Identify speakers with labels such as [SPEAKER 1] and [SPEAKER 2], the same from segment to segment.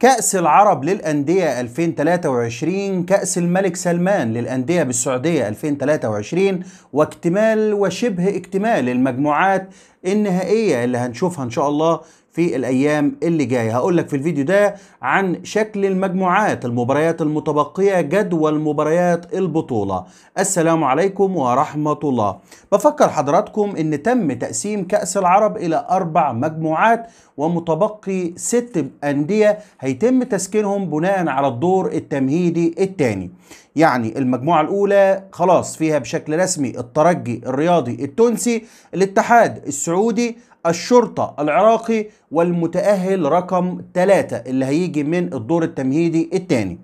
[SPEAKER 1] كأس العرب للأندية 2023 كأس الملك سلمان للأندية بالسعودية 2023 واكتمال وشبه اكتمال المجموعات النهائيه اللي هنشوفها ان شاء الله في الايام اللي جايه هقول لك في الفيديو ده عن شكل المجموعات المباريات المتبقيه جدول مباريات البطوله السلام عليكم ورحمه الله بفكر حضراتكم ان تم تقسيم كاس العرب الى اربع مجموعات ومتبقي ست انديه هيتم تسكينهم بناء على الدور التمهيدي الثاني يعني المجموعة الأولى خلاص فيها بشكل رسمي الترجي الرياضي التونسي الاتحاد السعودي السعودي الشرطة العراقي والمتأهل رقم ثلاثة اللي هيجي من الدور التمهيدي الثاني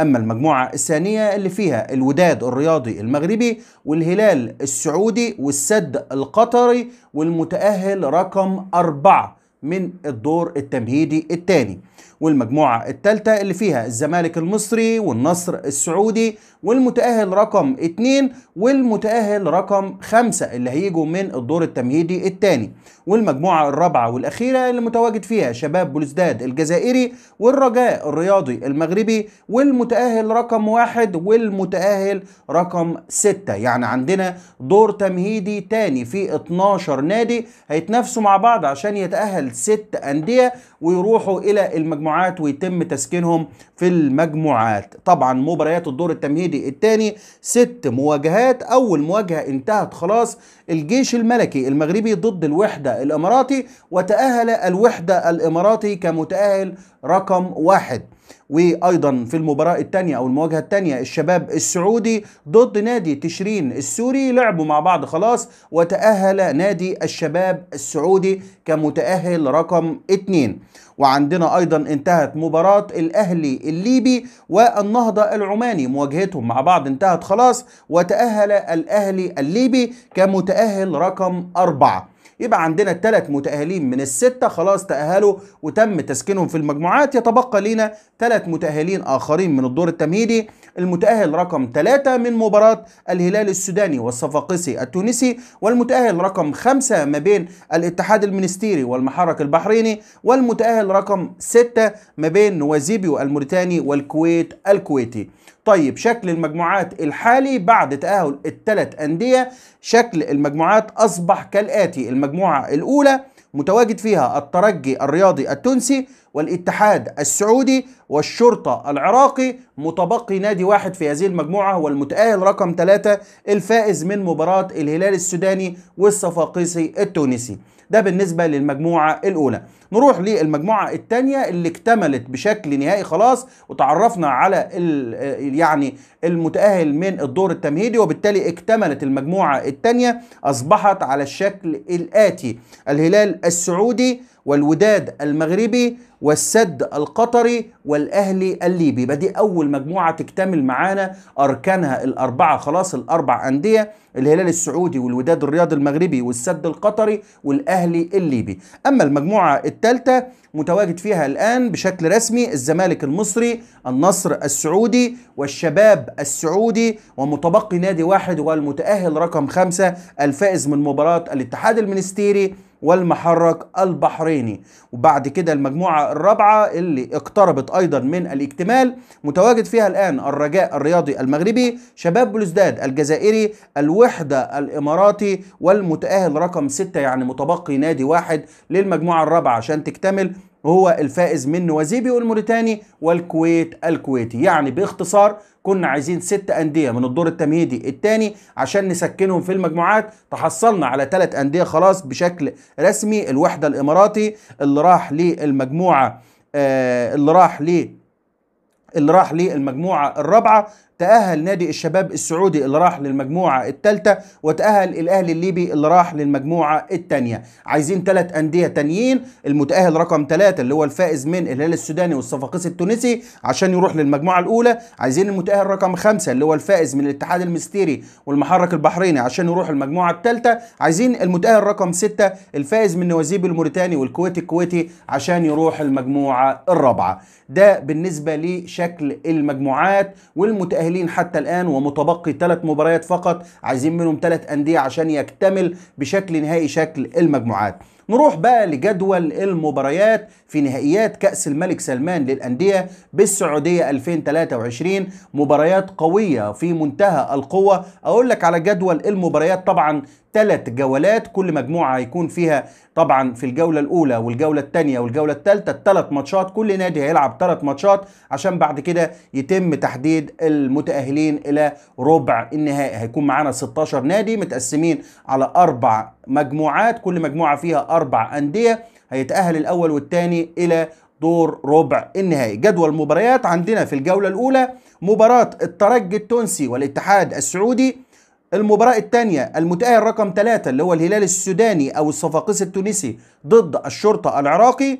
[SPEAKER 1] أما المجموعة الثانية اللي فيها الوداد الرياضي المغربي والهلال السعودي والسد القطري والمتأهل رقم أربعة من الدور التمهيدي الثاني والمجموعة الثالثة اللي فيها الزمالك المصري والنصر السعودي والمتأهل رقم اتنين والمتأهل رقم خمسة اللي هيجوا من الدور التمهيدي الثاني والمجموعة الرابعة والأخيرة اللي متواجد فيها شباب بلوزداد الجزائري والرجاء الرياضي المغربي والمتأهل رقم واحد والمتأهل رقم ستة يعني عندنا دور تمهيدي تاني في 12 نادي هيتنافسوا مع بعض عشان يتأهل ست أندية ويروحوا الى المجموعات ويتم تسكينهم في المجموعات طبعا مباريات الدور التمهيدي الثاني ست مواجهات اول مواجهه انتهت خلاص الجيش الملكي المغربي ضد الوحده الاماراتي وتاهل الوحده الاماراتي كمتاهل رقم واحد وايضا في المباراه الثانيه او المواجهه الثانيه الشباب السعودي ضد نادي تشرين السوري لعبوا مع بعض خلاص وتاهل نادي الشباب السعودي كمتاهل رقم اثنين وعندنا ايضا انتهت مباراه الاهلي الليبي والنهضه العماني مواجهتهم مع بعض انتهت خلاص وتاهل الاهلي الليبي كمتاهل رقم اربعه يبقى عندنا ثلاث متأهلين من الستة خلاص تأهلوا وتم تسكينهم في المجموعات يتبقى لينا ثلاث متأهلين آخرين من الدور التمهيدي المتأهل رقم 3 من مباراة الهلال السوداني والصفاقسي التونسي والمتأهل رقم 5 ما بين الاتحاد المنستيري والمحرك البحريني والمتأهل رقم 6 ما بين نوازيبيو الموريتاني والكويت الكويتي طيب شكل المجموعات الحالي بعد تأهل الثلاث أندية شكل المجموعات أصبح كالآتي المجموعة الأولى متواجد فيها الترجي الرياضي التونسي والاتحاد السعودي والشرطة العراقي متبقي نادي واحد في هذه المجموعة هو المتأهل رقم ثلاثة الفائز من مباراة الهلال السوداني والصفاقسي التونسي ده بالنسبة للمجموعة الأولى نروح للمجموعة الثانية اللي اكتملت بشكل نهائي خلاص وتعرفنا على يعني المتأهل من الدور التمهيدي وبالتالي اكتملت المجموعة الثانية أصبحت على الشكل الآتي الهلال السعودي والوداد المغربي والسد القطري والاهلي الليبي يبقى دي اول مجموعه تكتمل معانا اركانها الاربعه خلاص الاربع انديه الهلال السعودي والوداد الرياضي المغربي والسد القطري والاهلي الليبي اما المجموعه الثالثه متواجد فيها الان بشكل رسمي الزمالك المصري النصر السعودي والشباب السعودي ومتبقي نادي واحد هو المتاهل رقم خمسة الفائز من مباراه الاتحاد المنستيري والمحرك البحريني وبعد كده المجموعة الرابعة اللي اقتربت أيضا من الاكتمال متواجد فيها الآن الرجاء الرياضي المغربي شباب بلوزداد الجزائري الوحدة الإماراتي والمتأهل رقم سته يعني متبقي نادي واحد للمجموعة الرابعة عشان تكتمل وهو الفائز من نوازيبي والموريتاني والكويت الكويتي يعني باختصار كنا عايزين ست أندية من الدور التمهيدي الثاني عشان نسكنهم في المجموعات تحصلنا على ثلاث أندية خلاص بشكل رسمي الوحدة الإماراتي اللي راح للمجموعة آه اللي راح ل اللي راح للمجموعة الرابعة تأهل نادي الشباب السعودي اللي راح للمجموعة الثالثة وتأهل الأهلي الليبي اللي راح للمجموعة الثانية عايزين ثلاث أندية تانيين المتأهل رقم ثلاثة اللي هو الفائز من الهلال السوداني والصفاقس التونسي عشان يروح للمجموعة الأولى عايزين المتأهل رقم خمسة اللي هو الفائز من الاتحاد المستيري والمحرك البحريني عشان يروح المجموعة الثالثة عايزين المتأهل رقم ستة الفائز من نوازيب الموريتاني والكويت الكويتي عشان يروح المجموعة الرابعة ده بالنسبة لشكل المجموعات والمتأهل متأهلين حتى الآن ومتبقي ثلاث مباريات فقط عايزين منهم ثلاث أندية عشان يكتمل بشكل نهائي شكل المجموعات نروح بقى لجدول المباريات في نهائيات كأس الملك سلمان للأندية بالسعودية 2023 مباريات قوية في منتهى القوة أقول لك على جدول المباريات طبعا ثلاث جولات كل مجموعه هيكون فيها طبعا في الجوله الاولى والجوله الثانيه والجوله الثالثه الثلاث ماتشات كل نادي هيلعب ثلاث ماتشات عشان بعد كده يتم تحديد المتاهلين الى ربع النهائي هيكون معانا 16 نادي متقسمين على اربع مجموعات كل مجموعه فيها اربع انديه هيتاهل الاول والثاني الى دور ربع النهائي جدول المباريات عندنا في الجولة الأولى مباراة الترجي التونسي والاتحاد السعودي المباراة الثانية المتأهل رقم ثلاثة اللي هو الهلال السوداني أو الصفاقس التونسي ضد الشرطة العراقي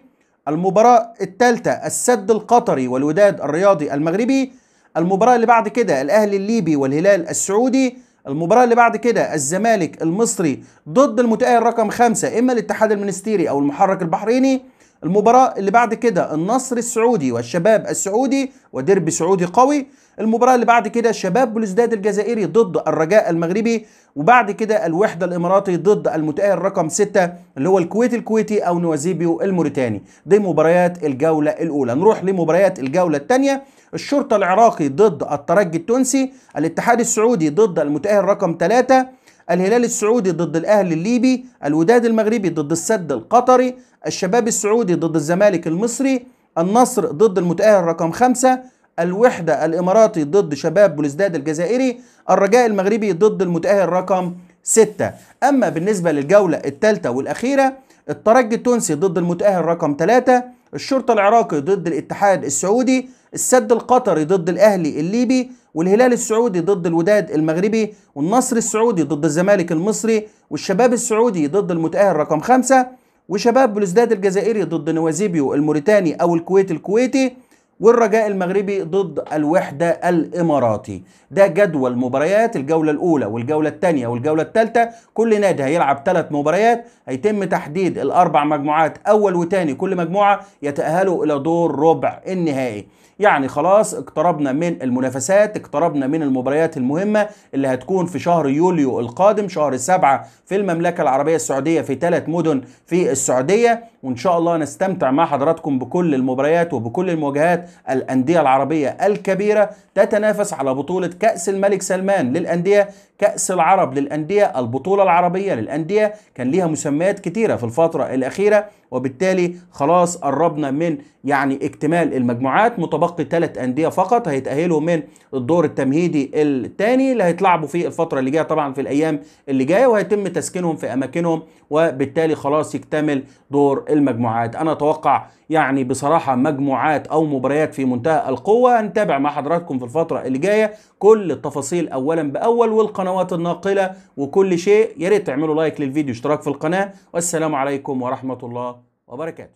[SPEAKER 1] المباراة الثالثة السد القطري والوداد الرياضي المغربي المباراة اللي بعد كده الأهلي الليبي والهلال السعودي المباراة اللي بعد كده الزمالك المصري ضد المتأهل رقم خمسة إما الاتحاد المنستيري أو المحرك البحريني المباراة اللي بعد كده النصر السعودي والشباب السعودي وديربي سعودي قوي المباراة اللي بعد كده شباب بلوزداد الجزائري ضد الرجاء المغربي وبعد كده الوحدة الإماراتي ضد المتأهل رقم 6 اللي هو الكويت الكويتي أو نوازيبيو الموريتاني دي مباريات الجولة الأولى نروح لمباريات الجولة الثانية الشرطة العراقي ضد الترجي التونسي الاتحاد السعودي ضد المتأهل رقم 3 الهلال السعودي ضد الأهلي الليبي الوداد المغربي ضد السد القطري الشباب السعودي ضد الزمالك المصري النصر ضد المتأهل رقم خمسة الوحدة الإماراتي ضد شباب بلزداد الجزائري الرجاء المغربي ضد المتأهل رقم ستة أما بالنسبة للجولة الثالثة والأخيرة الترجي التونسي ضد المتأهل رقم ثلاثة الشرطة العراقي ضد الاتحاد السعودي السد القطري ضد الأهلي الليبي والهلال السعودي ضد الوداد المغربي والنصر السعودي ضد الزمالك المصري والشباب السعودي ضد المتأهل رقم خمسة وشباب بلوزداد الجزائري ضد نوازيبيو الموريتاني أو الكويت الكويتي والرجاء المغربي ضد الوحدة الإماراتي ده جدول مباريات الجولة الأولى والجولة الثانية والجولة الثالثة كل نادي هيلعب ثلاث مباريات هيتم تحديد الأربع مجموعات أول وثاني كل مجموعة يتأهلوا إلى دور ربع النهائي يعني خلاص اقتربنا من المنافسات اقتربنا من المباريات المهمة اللي هتكون في شهر يوليو القادم شهر سبعة في المملكة العربية السعودية في ثلاث مدن في السعودية وإن شاء الله نستمتع مع حضراتكم بكل المباريات وبكل المواجهات الأندية العربية الكبيرة تتنافس على بطولة كأس الملك سلمان للأندية كأس العرب للأندية البطولة العربية للأندية كان ليها مسميات كتيرة في الفترة الأخيرة وبالتالي خلاص قربنا من يعني اكتمال المجموعات متبقي ثلاث انديه فقط هيتاهلوا من الدور التمهيدي الثاني اللي هيتلعبوا في الفتره اللي جايه طبعا في الايام اللي جايه وهيتم تسكنهم في اماكنهم وبالتالي خلاص يكتمل دور المجموعات انا اتوقع يعني بصراحه مجموعات او مباريات في منتهى القوه هنتابع مع حضراتكم في الفتره اللي جايه كل التفاصيل اولا باول والقنوات الناقله وكل شيء يا ريت تعملوا لايك للفيديو اشتراك في القناه والسلام عليكم ورحمه الله وبركاته